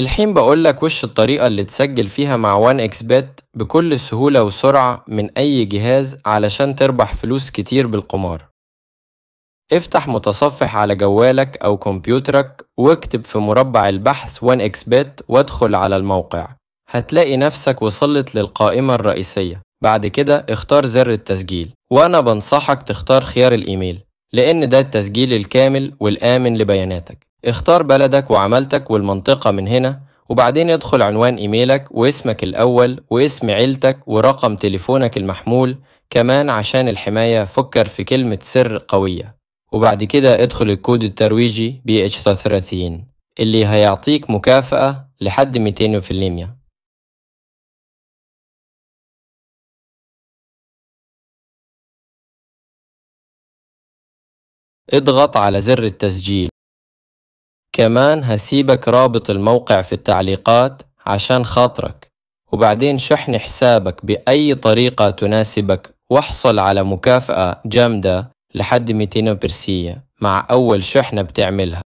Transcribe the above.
الحين بقول لك وش الطريقة اللي تسجل فيها مع وان اكس بات بكل سهولة وسرعة من أي جهاز علشان تربح فلوس كتير بالقمار افتح متصفح على جوالك أو كمبيوترك واكتب في مربع البحث وان اكس بات وادخل على الموقع هتلاقي نفسك وصلت للقائمة الرئيسية بعد كده اختار زر التسجيل وأنا بنصحك تختار خيار الإيميل لأن ده التسجيل الكامل والآمن لبياناتك اختار بلدك وعملتك والمنطقة من هنا وبعدين ادخل عنوان إيميلك واسمك الأول واسم عيلتك ورقم تليفونك المحمول كمان عشان الحماية فكر في كلمة سر قوية وبعد كده ادخل الكود الترويجي BH33 اللي هيعطيك مكافأة لحد 200 اضغط على زر التسجيل كمان هسيبك رابط الموقع في التعليقات عشان خاطرك وبعدين شحن حسابك بأي طريقة تناسبك واحصل على مكافأة جامدة لحد 200 برسية مع أول شحنة بتعملها